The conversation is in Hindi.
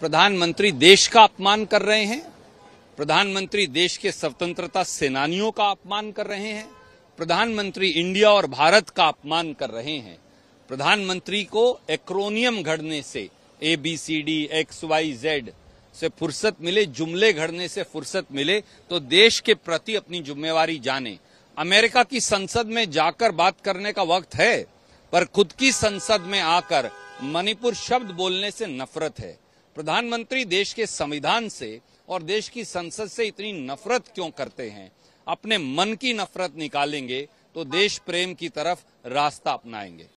प्रधानमंत्री देश का अपमान कर रहे हैं प्रधानमंत्री देश के स्वतंत्रता सेनानियों का अपमान कर रहे हैं प्रधानमंत्री इंडिया और भारत का अपमान कर रहे हैं प्रधानमंत्री को एक्रोनियम घड़ने से A B C D X Y Z से फुर्सत मिले जुमले घड़ने से फुर्सत मिले तो देश के प्रति अपनी जिम्मेवारी जाने अमेरिका की संसद में जाकर बात करने का वक्त है पर खुद की संसद में आकर मणिपुर शब्द बोलने से नफरत है प्रधानमंत्री देश के संविधान से और देश की संसद से इतनी नफरत क्यों करते हैं अपने मन की नफरत निकालेंगे तो देश प्रेम की तरफ रास्ता अपनाएंगे